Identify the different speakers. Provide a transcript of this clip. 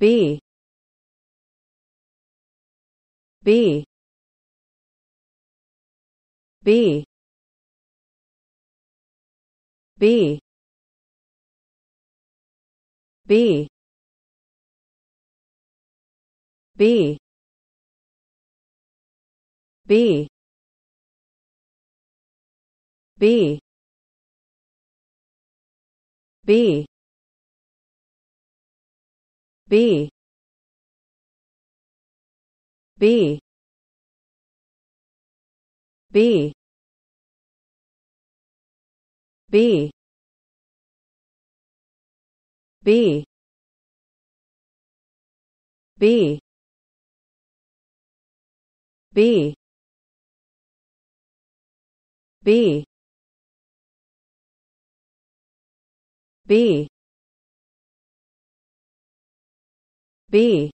Speaker 1: B B B B B B B B B B B B B B B B B B B